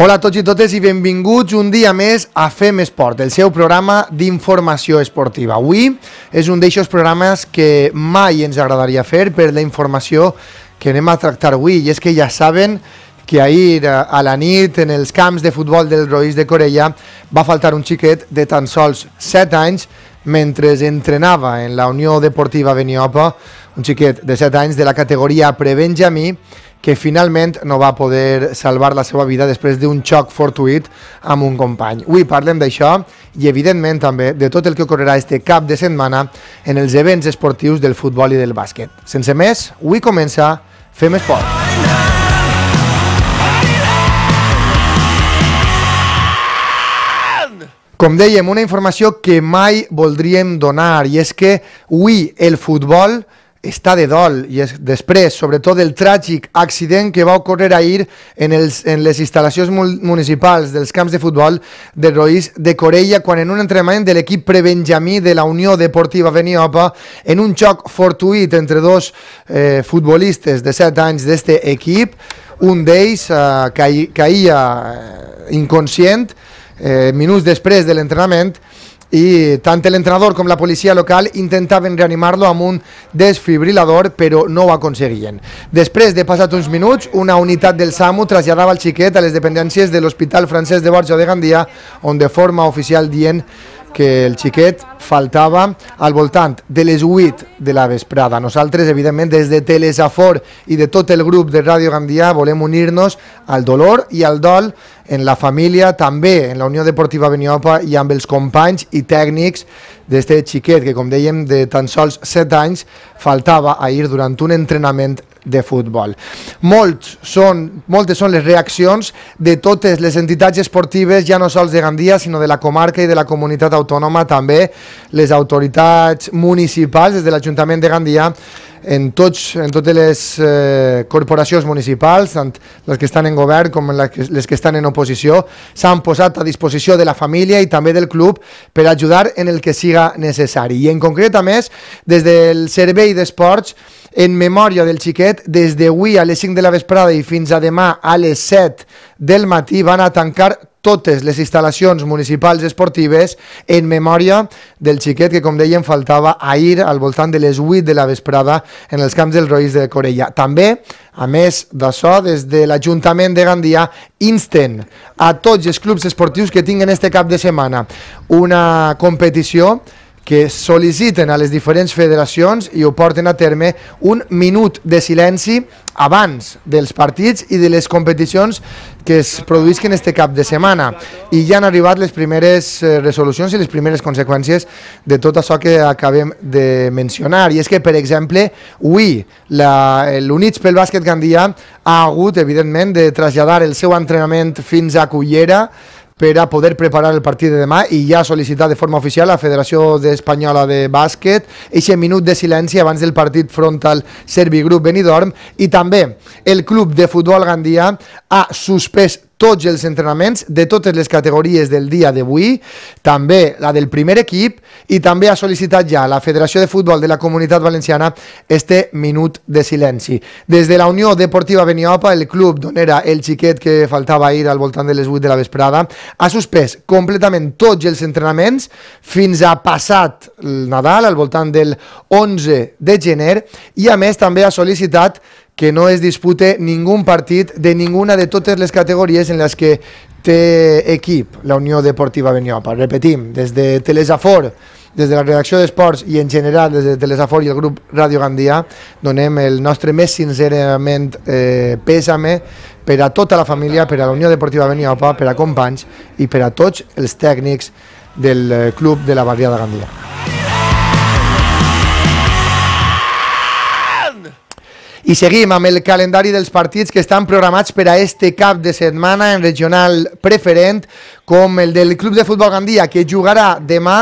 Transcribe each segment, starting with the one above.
Hola a tots i totes i benvinguts un dia més a Fem Esport, el seu programa d'informació esportiva. Avui és un d'eixos programes que mai ens agradaria fer per la informació que anem a tractar avui, i és que ja saben que ahir eh, a la nit en els camps de futbol del Roís de Corella va faltar un xiquet de tan sols 7 anys mentre entrenava en la Unió Deportiva Beniopa, un xiquet de 7 anys de la categoria Prebenjamí, que finalment no va poder salvar la seva vida després d'un xoc fortuit amb un company. Avui parlem d'això i, evidentment, també de tot el que ocorrerà este cap de setmana en els events esportius del futbol i del bàsquet. Sense més, avui comença Fem Esport. Com dèiem, una informació que mai voldríem donar i és que avui el futbol està de dol i és després, sobretot, el tràgic accident que va ocórrer ahir en, els, en les instal·lacions municipals dels camps de futbol de Roís de Corella quan en un entrenament de l'equip prebenjamí de la Unió Deportiva Beniopa en un xoc fortuït entre dos eh, futbolistes de 7 anys d'este equip un d'ells eh, caï, caïa eh, inconscient eh, minuts després de l'entrenament i tant l'entrenador com la policia local intentaven reanimarlo amb un desfibrilador, però no ho aconseguien. Després de passat uns minuts, una unitat del SAMU traslladava el xiquet a les dependències de l'Hospital Francesc de Borja de Gandia, on de forma oficial dient que el xiquet faltava al voltant de les 8 de la vesprada. Nosaltres, evidentment, des de Telesafor i de tot el grup de Ràdio Gandia volem unir-nos al dolor i al dol en la família, també en la Unió Deportiva Beniopa i amb els companys i tècnics d'este xiquet que, com dèiem, de tan sols 7 anys, faltava ahir durant un entrenament de futbol. Molts són, moltes són les reaccions de totes les entitats esportives, ja no sols de Gandia, sinó de la comarca i de la comunitat autònoma, també les autoritats municipals, des de l'Ajuntament de Gandia, en, tots, en totes les eh, corporacions municipals, tant les que estan en govern com les que, les que estan en oposició, s'han posat a disposició de la família i també del club per ajudar en el que siga necessari. I en concret, a més, des del Servei d'Esports en memòria del xiquet des d'avui a les 5 de la vesprada i fins a demà a les 7 del matí van a tancar totes les instal·lacions municipals esportives en memòria del xiquet que, com deien, faltava ahir al voltant de les 8 de la vesprada en els camps del Roís de Corella. També, a més d'això, des de l'Ajuntament de Gandia insten a tots els clubs esportius que tinguen este cap de setmana una competició que sol·liciten a les diferents federacions i ho porten a terme un minut de silenci abans dels partits i de les competicions que es produïsquen este cap de setmana. I ja han arribat les primeres eh, resolucions i les primeres conseqüències de tot això que acabem de mencionar. I és que, per exemple, avui l'Units pel Bàsquet Gandia ha hagut, evidentment, de traslladar el seu entrenament fins a Cullera, per a poder preparar el partit de demà i ja sol·licitar de forma oficial a la Federació Espanyola de Bàsquet eixe minut de silenci abans del partit frontal Servi Grup Benidorm i també el club de futbol Gandia ha suspès tots els entrenaments de totes les categories del dia d'avui, també la del primer equip i també ha sol·licitat ja la Federació de Futbol de la Comunitat Valenciana este minut de silenci. Des de la Unió Deportiva Beniopa, el club d'on era el xiquet que faltava ahir al voltant de les 8 de la vesprada, ha suspès completament tots els entrenaments fins a passat el Nadal, al voltant del 11 de gener, i a més també ha sol·licitat que no es dispute ningún partit de ninguna de totes les categories en les que té equip la Unió Deportiva Beniopa. Repetim, des de Telesafor, des de la redacció d'Esports i en general des de Telesafor i el grup Radio Gandia donem el nostre més sincerament eh, pèsame per a tota la família, per a la Unió Deportiva Beniopa, per a companys i per a tots els tècnics del eh, club de la Barriada Gandia. I seguim amb el calendari dels partits que estan programats per a este cap de setmana en regional preferent com el del Club de Futbol Gandia, que jugarà demà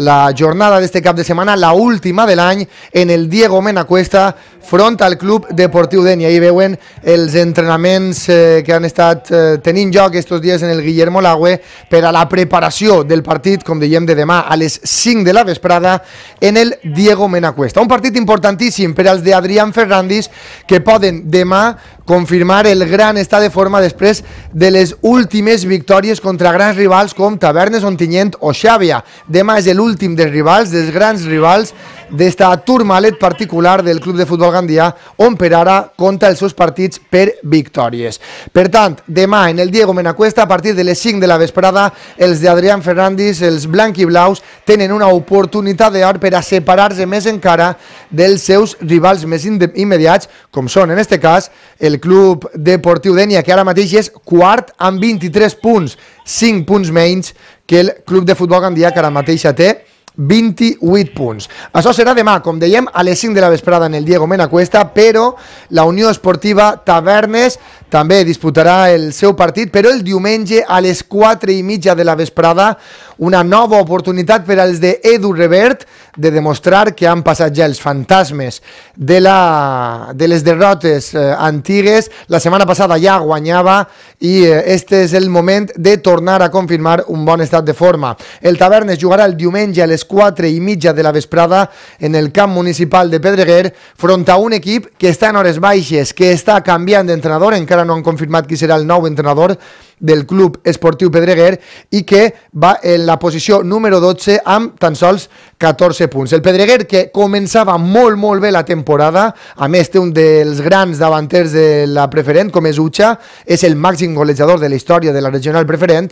la jornada d'este cap de setmana, la última de l'any, en el Diego Mena Cuesta, front al Club Deportiu Denia. Ahí veuen els entrenaments eh, que han estat eh, tenint lloc estos dies en el Guillermo Lagüe per a la preparació del partit, com diem, de demà a les 5 de la vesprada en el Diego Mena Cuesta. Un partit importantíssim per als d'Adrián Ferrandis que poden demà confirmar el gran estat de forma després de les últimes victòries contra Gran grans rivals com Tavernes, Ontinyent o Xàbia. Demà és l'últim dels rivals, dels grans rivals, d'esta Turmalet particular del Club de Futbol Gandia, on per ara compta els seus partits per victòries. Per tant, demà en el Diego Menacuesta, a partir de les 5 de la vesprada, els d'Adrián Fernández, els blaus, tenen una oportunitat d'or per a separar-se més encara dels seus rivals més immediats, com són, en este cas, el Club Deportiu d'Ènia, que ara mateix és quart amb 23 punts, 5 punts menys que el Club de Futbol Gandia, que ara mateix té 28 punts. Això serà demà, com dèiem, a les 5 de la vesprada en el Diego Mena Cuesta, però la Unió Esportiva Tavernes també disputarà el seu partit, però el diumenge a les 4 i mitja de la vesprada una nova oportunitat per als de Edu Revert de demostrar que han passat ja els fantasmes de, la, de les derrotes eh, antigues. La setmana passada ja guanyava i eh, este és el moment de tornar a confirmar un bon estat de forma. El Tavernes jugarà el diumenge a les 4 i mitja de la vesprada en el camp municipal de Pedreguer front a un equip que està en hores baixes, que està canviant d'entrenador, encara no han confirmat qui serà el nou entrenador, del Club Esportiu Pedreguer i que va en la posició número 12 amb tan sols 14 punts. El Pedreguer que començava molt, molt bé la temporada, a més té un dels grans davanters de la preferent, com és Ucha, és el màxim golejador de la història de la regional preferent,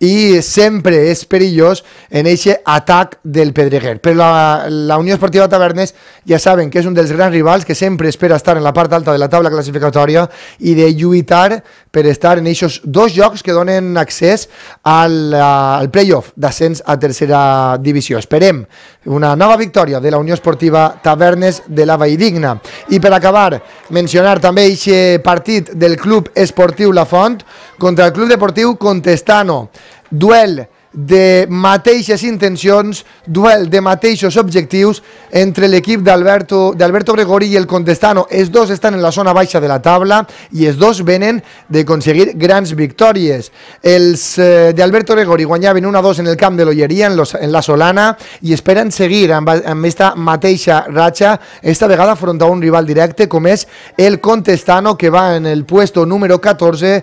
i sempre és perillós en aquest atac del Pedreguer. Però la, la Unió Esportiva Tavernes ja saben que és un dels grans rivals que sempre espera estar en la part alta de la taula classificatòria i de lluitar per estar en aquests dos jocs que donen accés al, al playoff d'ascens a tercera divisió. Esperem una nova victòria de la Unió Esportiva Tavernes de la Valldigna. I per acabar, mencionar també aquest partit del Club Esportiu La Font contra el Club Deportiu Contestano. Duel de mateixes intencions, duel de mateixos objectius entre l'equip d'Alberto Gregori i el Contestano. Els dos estan en la zona baixa de la taula i els dos venen d'aconseguir grans victòries. Els eh, d'Alberto Gregori guanyaven 1-2 en el camp de l'Olleria, en, en la Solana, i esperen seguir amb, amb esta mateixa ratxa, esta vegada afrontar un rival directe com és el Contestano, que va en el puesto número 14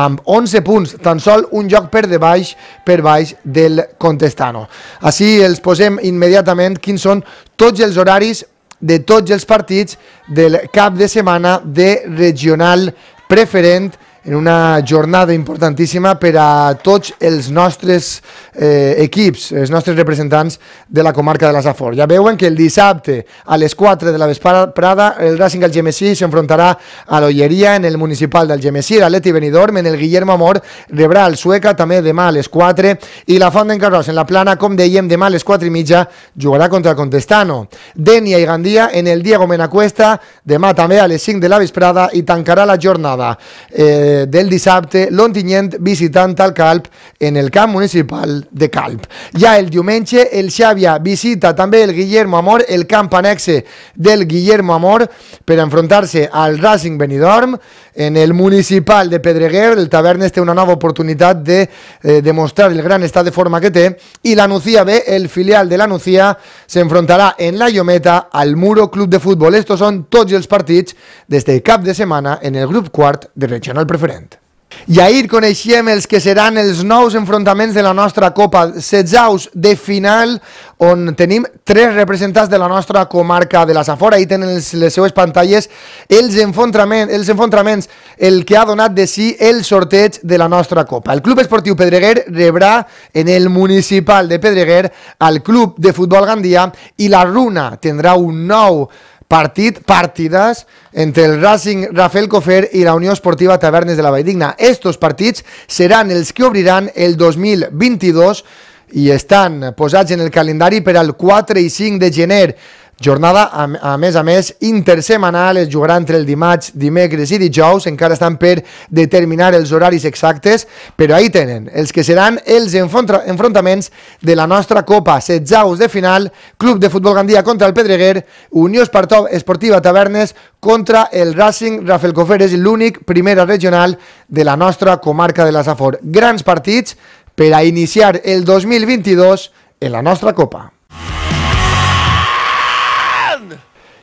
amb 11 punts, tan sol un joc per de baix, per baix del Contestano. Així els posem immediatament quins són tots els horaris de tots els partits del cap de setmana de regional preferent en una jornada importantíssima per a tots els nostres eh, equips, els nostres representants de la comarca de la Safor. Ja veuen que el dissabte a les 4 de la vesprada el Racing Algemesí s'enfrontarà a l'Olleria en el municipal d'Algemesí, l'Atleti Benidorm en el Guillermo Amor rebrà el Sueca també demà a les 4 i la Font d'en Carròs en la Plana, com dèiem, demà a les 4 i mitja jugarà contra Contestano. Denia i Gandia en el Diego Menacuesta demà també a les 5 de la vesprada i tancarà la jornada. Eh, del dissabte, l'Ontinyent visitant el Calp en el camp municipal de Calp. Ja el diumenge, el Xàbia visita també el Guillermo Amor, el camp anexe del Guillermo Amor, per enfrontar-se al Racing Benidorm. En el municipal de Pedreguer, el Tavernes té una nova oportunitat de eh, demostrar el gran estat de forma que té, i la Nucía B, el filial de la Nucía, s'enfrontarà en la Llometa al Muro Club de Futbol. Estos són tots els partits des del cap de setmana en el grup quart de Regional Preferent diferent. I ahir coneixíem els que seran els nous enfrontaments de la nostra Copa, setzaus de final, on tenim tres representants de la nostra comarca de la Safora. Ahir tenen les, les seues pantalles els, enfrontaments, els enfrontaments, el que ha donat de si sí el sorteig de la nostra Copa. El Club Esportiu Pedreguer rebrà en el municipal de Pedreguer al Club de Futbol Gandia i la Runa tindrà un nou enfrontament Partit, partidas entre el Racing Rafael Cofer i la Unió Esportiva Tavernes de la Valldigna. Estos partits seran els que obriran el 2022 i estan posats en el calendari per al 4 i 5 de gener. Jornada, a, a més a més, intersemanal, es jugarà entre el dimarts, dimecres i dijous, encara estan per determinar els horaris exactes, però ahí tenen els que seran els enfrontaments de la nostra Copa, 16 de final, Club de Futbol Gandia contra el Pedreguer, Unió Esportiva Tavernes contra el Racing Cofer, és l'únic primera regional de la nostra comarca de la Safor. Grans partits per a iniciar el 2022 en la nostra Copa.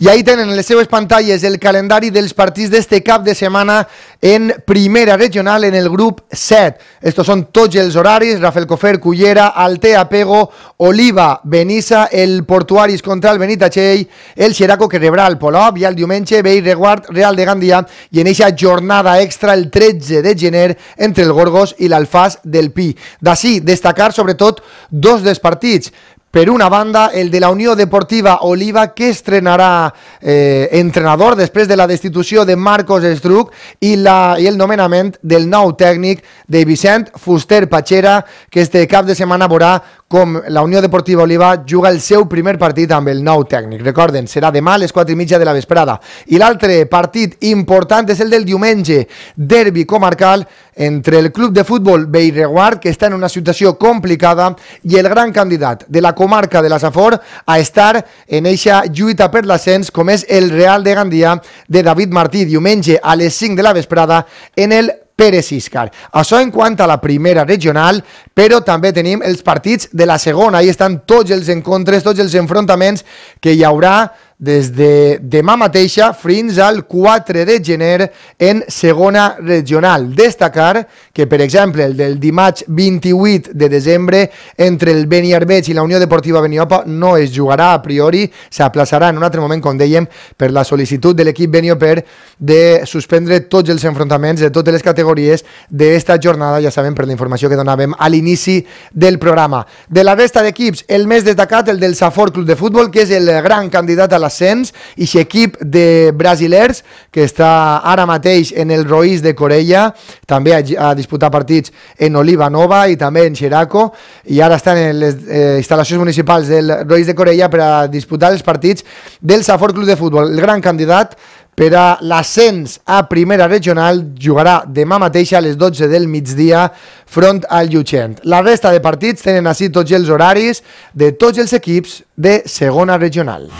I ahir tenen les seves pantalles el calendari dels partits d'este cap de setmana en primera regional en el grup 7. Estos són tots els horaris, Rafael Cofer, Cullera, Altea, Pego, Oliva, Benissa, el Portuaris contra el Benitatxell, el Xeraco que rebrà el Polop i el diumenge Bell Reguard, Real de Gandia i en eixa jornada extra el 13 de gener entre el Gorgos i l'Alfàs del Pi. D'ací, destacar sobretot dos dels partits. Per una banda, el de la Unió Deportiva Oliva, que estrenarà eh, entrenador després de la destitució de Marcos Estruc i, la, i el nomenament del nou tècnic de Vicent Fuster Patxera, que este cap de setmana veurà com la Unió Deportiva Oliva juga el seu primer partit amb el nou tècnic. Recorden, serà demà a les 4 i mitja de la vesprada. I l'altre partit important és el del diumenge, derbi comarcal entre el club de futbol Beireguard, que està en una situació complicada, i el gran candidat de la comarca de la Safor a estar en eixa lluita per l'ascens com és el Real de Gandia de David Martí diumenge a les 5 de la vesprada en el Pérez Siscar. Això en quant a la primera regional, però també tenim els partits de la segona. Ahí estan tots els encontres, tots els enfrontaments que hi haurà des de demà mateixa fins al 4 de gener en segona regional. Destacar que, per exemple, el del dimarts 28 de desembre entre el Beniarbeig i la Unió Deportiva Beniopa no es jugarà a priori, s'aplaçarà en un altre moment, com dèiem, per la sol·licitud de l'equip Benioper de suspendre tots els enfrontaments de totes les categories d'esta jornada, ja sabem per la informació que donàvem a l'inici del programa. De la resta d'equips, el més destacat, el del Safor Club de Futbol, que és el gran candidat a la l'ascens i aquest equip de brasilers que està ara mateix en el Roís de Corella, també ha, ha disputat partits en Oliva Nova i també en Xeraco i ara estan en les eh, instal·lacions municipals del Roís de Corella per a disputar els partits del Safor Club de Futbol. El gran candidat per a l'ascens a primera regional jugarà demà mateix a les 12 del migdia front al Llutxent. La resta de partits tenen així tots els horaris de tots els equips de segona regional.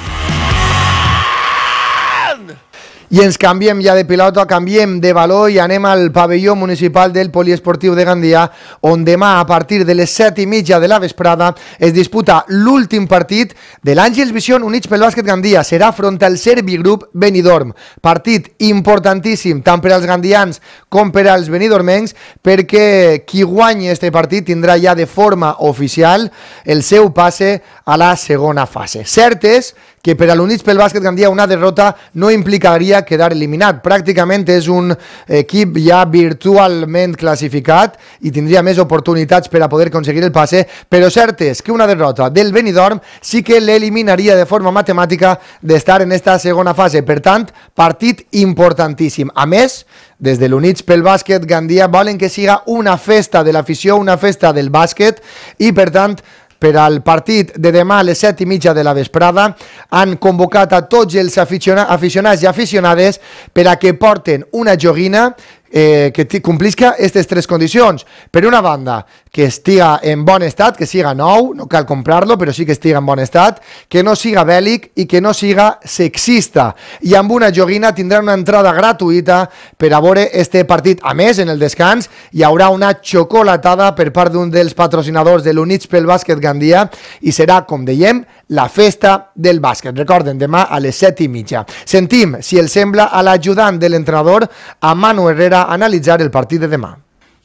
I ens canviem ja de pilota, canviem de valor i anem al pavelló municipal del Poliesportiu de Gandia, on demà a partir de les set i mitja de la vesprada es disputa l'últim partit de l'Àngels Vision Units pel Bàsquet Gandia. Serà front al Servi Grup Benidorm. Partit importantíssim tant per als gandians com per als benidormencs, perquè qui guanyi este partit tindrà ja de forma oficial el seu passe a la segona fase. Certes, és que per a l'Units pel Bàsquet Gandia una derrota no implicaria quedar eliminat. Pràcticament és un equip ja virtualment classificat i tindria més oportunitats per a poder aconseguir el passe, però cert és que una derrota del Benidorm sí que l'eliminaria de forma matemàtica d'estar en esta segona fase. Per tant, partit importantíssim. A més, des de l'Units pel Bàsquet Gandia volen que siga una festa de l'afició, una festa del bàsquet i, per tant, per al partit de demà a les 7 i mitja de la vesprada. Han convocat a tots els aficionats i aficionades per a que porten una joguina eh, que complisca aquestes tres condicions. Per una banda, que estiga en bon estat, que siga nou, no cal comprar-lo, però sí que estiga en bon estat, que no siga bèl·lic i que no siga sexista. I amb una joguina tindrà una entrada gratuïta per a veure este partit. A més, en el descans hi haurà una xocolatada per part d'un dels patrocinadors de l'Units pel Bàsquet Gandia i serà, com dèiem, la festa del bàsquet. Recorden, demà a les set i mitja. Sentim, si els sembla, a l'ajudant de l'entrenador, a Manu Herrera, analitzar el partit de demà.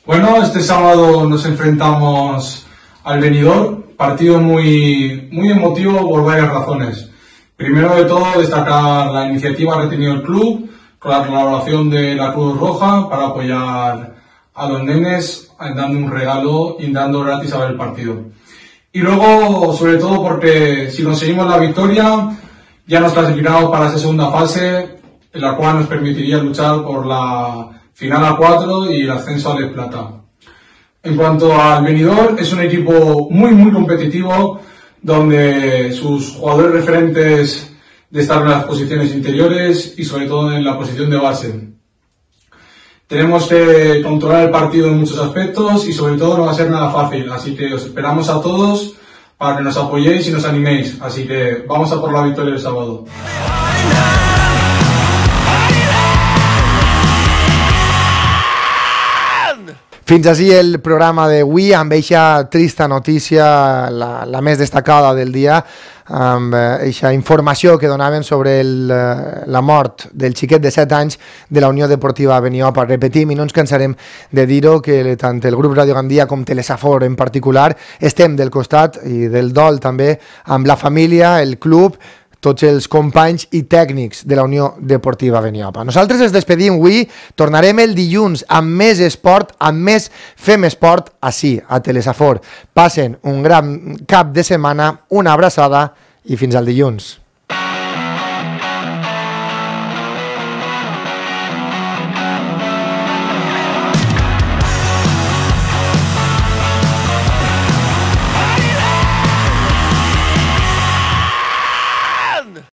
Bueno, este sábado nos enfrentamos al venidor, partido muy, muy emotivo por varias razones. Primero de todo, destacar la iniciativa que ha tenido el club con la colaboración de la Cruz Roja para apoyar a los nenes dando un regalo y dando gratis a ver el partido. Y luego, sobre todo, porque si conseguimos la victoria, ya nos clasificamos para esa segunda fase, en la cual nos permitiría luchar por la final a 4 y el ascenso a Plata. En cuanto al venidor, es un equipo muy, muy competitivo, donde sus jugadores referentes destacan en las posiciones interiores y sobre todo en la posición de base. Tenemos que controlar el partido en muchos aspectos y sobre todo no va a ser nada fácil, así que os esperamos a todos para que nos apoyéis y nos animéis. Así que vamos a por la victoria el sábado. Fins així el programa d'avui amb eixa trista notícia, la, la més destacada del dia, amb eh, eixa informació que donaven sobre el, eh, la mort del xiquet de 7 anys de la Unió Deportiva Beniopa. Repetim i no ens cansarem de dir-ho que tant el grup Radio Gandia com Telesafor en particular estem del costat i del dol també amb la família, el club, tots els companys i tècnics de la Unió Deportiva Beniopa. Nosaltres ens despedim avui, tornarem el dilluns amb més esport, amb més Fem Esport, així, a Telesafor. Passen un gran cap de setmana, una abraçada i fins al dilluns.